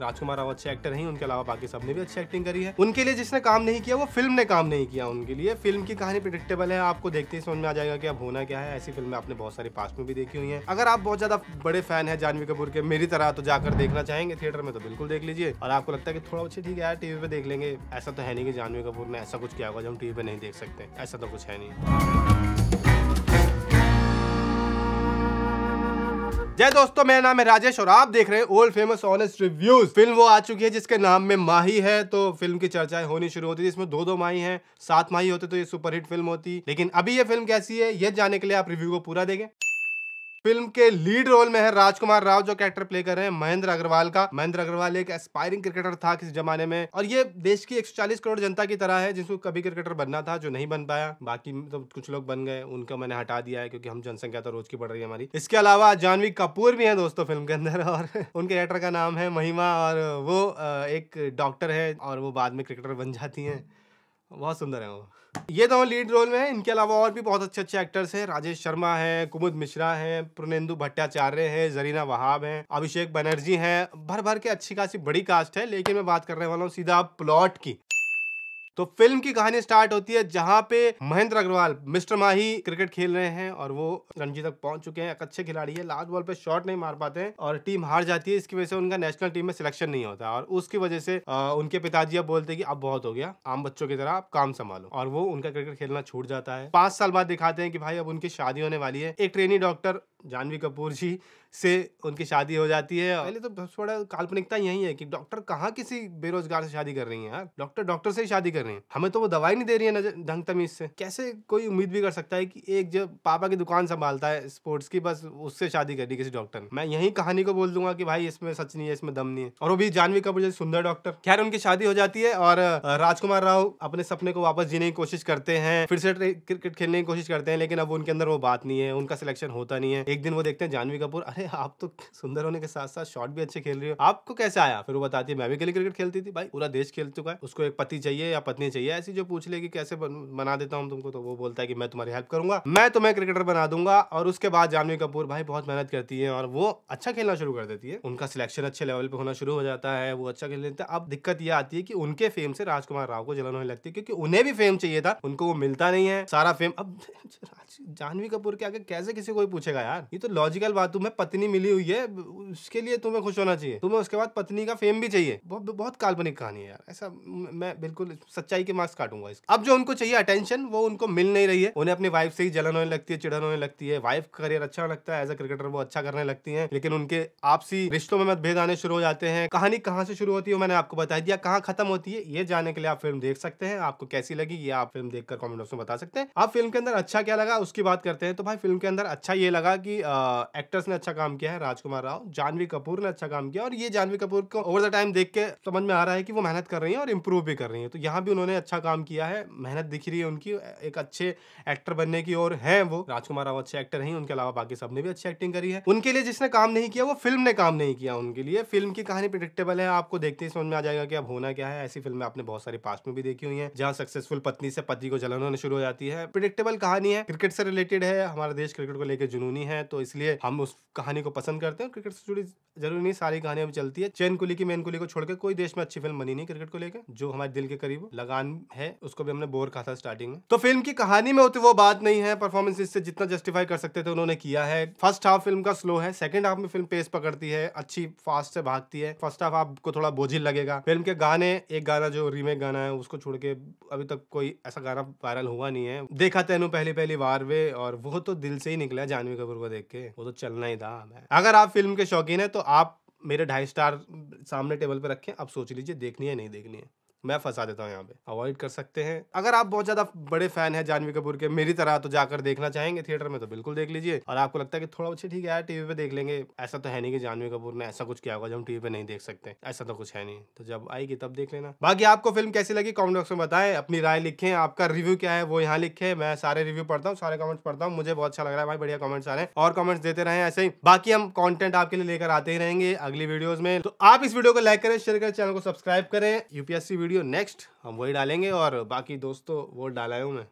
राजकुमार राव अच्छे एक्टर हैं उनके अलावा बाकी सबने भी अच्छी एक्टिंग करी है उनके लिए जिसने काम नहीं किया वो फिल्म ने काम नहीं किया उनके लिए फिल्म की कहानी प्रिडिक्टेबल है आपको देखते ही समझ में आ जाएगा कि अब होना क्या है ऐसी फिल्में आपने बहुत सारी पास्ट में भी देखी हुई है अगर आप बहुत ज्यादा बड़े फैन है जानवी कपूर के मेरी तरह तो जाकर देखना चाहेंगे थिएटर में तो बिल्कुल देख लीजिए और आपको लगता है कि थोड़ा अच्छी ठीक है टीवी पे देख लेंगे ऐसा तो है नहीं कि जानवी कपूर ने ऐसा कुछ किया होगा जो हम टीवी पे नहीं देख सकते ऐसा तो कुछ है नहीं जय दोस्तों मेरा नाम है राजेश और आप देख रहे हैं old famous honest reviews film वो आ चुकी है जिसके नाम में माही है तो फिल्म की चर्चाएं होनी शुरू होती थी इसमें दो दो माही हैं सात माही होते तो ये सुपरहिट फिल्म होती लेकिन अभी ये फिल्म कैसी है ये जाने के लिए आप रिव्यू को पूरा देखें फिल्म के लीड रोल में है राजकुमार राव जो कैरेक्टर प्ले कर रहे हैं महेंद्र अग्रवाल का महेंद्र अग्रवाल एक एस्पायरिंग क्रिकेटर था किसी जमाने में और ये देश की 140 करोड़ जनता की तरह है जिसको कभी क्रिकेटर बनना था जो नहीं बन पाया बाकी तो कुछ लोग बन गए उनका मैंने हटा दिया है क्योंकि हम जनसंख्या तो रोज की बढ़ रही है हमारी इसके अलावा जानवी कपूर भी है दोस्तों फिल्म के अंदर और उनके एक्टर का नाम है महिमा और वो एक डॉक्टर है और वो बाद में क्रिकेटर बन जाती है बहुत सुंदर है वो ये दोनों लीड रोल में है इनके अलावा और भी बहुत अच्छे अच्छे एक्टर्स हैं राजेश शर्मा हैं कुमुद मिश्रा हैं पुनेंदु भट्टाचार्य हैं जरीना वहाब हैं अभिषेक बनर्जी हैं भर भर के अच्छी खासी बड़ी कास्ट है लेकिन मैं बात करने वाला हूँ सीधा प्लॉट की तो फिल्म की कहानी स्टार्ट होती है जहां पे महेंद्र अग्रवाल मिस्टर माही क्रिकेट खेल रहे हैं और वो रणजी तक पहुंच चुके हैं एक अच्छे खिलाड़ी है लास्ट बॉल पे शॉट नहीं मार पाते और टीम हार जाती है इसकी वजह से उनका नेशनल टीम में सिलेक्शन नहीं होता और उसकी वजह से उनके पिताजी अब बोलते कि अब बहुत हो गया आम बच्चों की तरह आप काम संभालो और वो उनका क्रिकेट खेलना छूट जाता है पांच साल बाद दिखाते हैं कि भाई अब उनकी शादी होने वाली है एक ट्रेनी डॉक्टर जानवी कपूर जी से उनकी शादी हो जाती है पहले तो थोड़ा काल्पनिकता यही है कि डॉक्टर कहाँ किसी बेरोजगार से शादी कर रही है यार डॉक्टर डॉक्टर से ही शादी कर कर रही हैं हमें तो वो दवाई नहीं दे रही है नजर ढंग तमीज से कैसे कोई उम्मीद भी कर सकता है कि एक जब पापा की दुकान संभालता है स्पोर्ट्स की बस उससे शादी कर दी किसी डॉक्टर ने मैं यही कहानी को बोल दूंगा की भाई इसमें सच नहीं है इसमें दम नहीं है और वो भी जानवी कपूर जैसे सुंदर डॉक्टर खैर उनकी शादी हो जाती है और राजकुमार राव अपने सपने को वापस जीने की कोशिश करते हैं फिर से क्रिकेट खेलने की कोशिश करते हैं लेकिन अब उनके अंदर वो बात नहीं है उनका सिलेक्शन होता नहीं है एक दिन वो देखते हैं जानवी कपूर अरे आप तो सुंदर होने के साथ साथ शॉट भी अच्छे खेल रहे हो आपको कैसे आया फिर वो बताती है मैं भी क्रिकेट खेलती थी भाई पूरा देश खेल चुका है उसको एक पति चाहिए या पत्नी चाहिए ऐसी जो पूछ ले कि कैसे बना देता हूँ तुमको तो वो बोलता है कि मैं तुम्हारी हेल्प करूंगा मैं तुम्हें क्रिकेटर बना दूंगा और उसके बाद जानवी कपूर भाई बहुत मेहनत करती है और वो अच्छा खेलना शुरू कर देती है उनका सिलेक्शन अच्छे लेवल पे होना शुरू हो जाता है वो अच्छा खेल लेते हैं अब दिक्कत ये आती है कि उनके फेम से राजकुमार राव को जलन होने लगती है क्योंकि उन्हें भी फेम चाहिए था उनको वो मिलता नहीं है सारा फेम अब जानवी कपूर के आगे कैसे किसी को पूछेगा यार ये तो लॉजिकल बात तुम्हें पत्नी मिली हुई है उसके लिए तुम्हें खुश होना चाहिए तुम्हें उसके बाद पत्नी का फेम भी चाहिए बहुत काल्पनिक कहानी है यार ऐसा मैं बिल्कुल सच सच्चाई के मार्क्स काटूंगा इसके अब जो उनको चाहिए अटेंशन वो उनको मिल नहीं रही है उन्हें अपनी वाइफ से ही जलन होने लगती है चिड़न होने लगती है वाइफ करियर अच्छा लगता है एज अ क्रिकेटर वो अच्छा करने लगती है लेकिन उनके आपसी रिश्तों में मतभेद आने शुरू हो जाते हैं कहानी कहाँ से शुरू होती है मैंने आपको बता दिया कहाँ खत्म होती है ये जाने के लिए आप फिल्म देख सकते हैं आपको कैसी लगी ये आप फिल्म देखकर कॉमेंट बॉक्स में बता सकते हैं आप फिल्म के अंदर अच्छा क्या लगा उसकी बात करते हैं तो भाई फिल्म के अंदर अच्छा ये लगा कि एक्टर्स ने अच्छा काम किया है राजकुमार राव जानवी कपूर ने अच्छा काम किया और ये जानवी कपूर को ओवर द टाइम देख के समझ में आ रहा है कि वो मेहनत कर रही है और इम्प्रूव भी कर रही है तो यहाँ भी उन्होंने अच्छा काम किया है मेहनत दिख रही है उनकी एक अच्छे एक्टर बनने की और है वो राजकुमार राव अच्छे एक्टर हैं उनके अलावा बाकी सबने भी अच्छी एक्टिंग करी है उनके लिए जिसने काम नहीं किया वो फिल्म ने काम नहीं किया उनके लिए फिल्म की कहानी प्रिडिक्टेबल है आपको देखते ही समझ में आ जाएगा कि अब होना क्या है ऐसी फिल्म आपने बहुत सारी पास्ट में भी देखी हुई है जहाँ सक्सेसफुल पत्नी से पति को जलन होने शुरू हो जाती है प्रिडिक्टेबल कहानी है क्रिकेट से रिलेटेड है हमारा देश क्रिकेट को लेकर जुनूनी है तो इसलिए हम उस कहानी को पसंद करते हैं क्रिकेट से जुड़ी जरूरी नहीं सारी कहानियां चलती है चैन कुली की मेन कुली को छोड़कर कोई देश में अच्छी फिल्म बनी नहीं क्रिकेट को लेकर जो हमारे दिल के करीब हो लगान है उसको भी हमने बोर कहा था स्टार्टिंग में तो फिल्म की कहानी में होती वो बात नहीं है परफॉर्मेंस इससे जितना जस्टिफाई कर सकते थे उन्होंने किया है फर्स्ट हाफ फिल्म का स्लो है सेकंड हाफ में फिल्म पेस पकड़ती है अच्छी फास्ट से भागती है फर्स्ट हाफ आपको थोड़ा बोझिल लगेगा फिल्म के गाने एक गाना जो रीमेक गाना है उसको छोड़ के अभी तक कोई ऐसा गाना वायरल हुआ नहीं है देखा तेनू पहली पहली बार वे और वो तो दिल से ही निकला जानवी कपूर को देख के वो तो चलना ही था अगर आप फिल्म के शौकीन है तो आप मेरे ढाई स्टार सामने टेबल पर रखें आप सोच लीजिए देखनी है नहीं देखनी है मैं फंसा देता हूँ यहाँ पे अवॉइड कर सकते हैं अगर आप बहुत ज्यादा बड़े फैन है जानवी कपूर के मेरी तरह तो जाकर देखना चाहेंगे थिएटर में तो बिल्कुल देख लीजिए और आपको लगता है कि थोड़ा अच्छा ठीक है टीवी पे देख लेंगे ऐसा तो है नहीं कि जानवी कपूर ने ऐसा कुछ किया होगा जो हम टीवी पे नहीं देख सकते ऐसा तो कुछ है नहीं तो जब आएगी तब देख लेना बाकी आपको फिल्म कैसी लगी कॉमेंट बॉक्स में बताए अपनी राय लिखे आपका रिव्यू क्या है वो यहाँ लिखे मैं सारे रिव्यू पढ़ता हूँ सारे कमेंट्स पढ़ता हूँ मुझे बहुत अच्छा लग रहा है भाई बढ़िया कमेंट्स आ रहे हैं और कमेंट्स देते रहे ऐसे ही बाकी हम कॉन्टेंट आपके लिए लेकर आते ही रहेंगे अगली वीडियोज में तो आप इस वीडियो को लाइक करें शेयर करें चैनल को सब्सक्राइब करें यूपीएससी वीडियो वीडियो नेक्स्ट हम वही डालेंगे और बाकी दोस्तों वो डाला हूँ मैं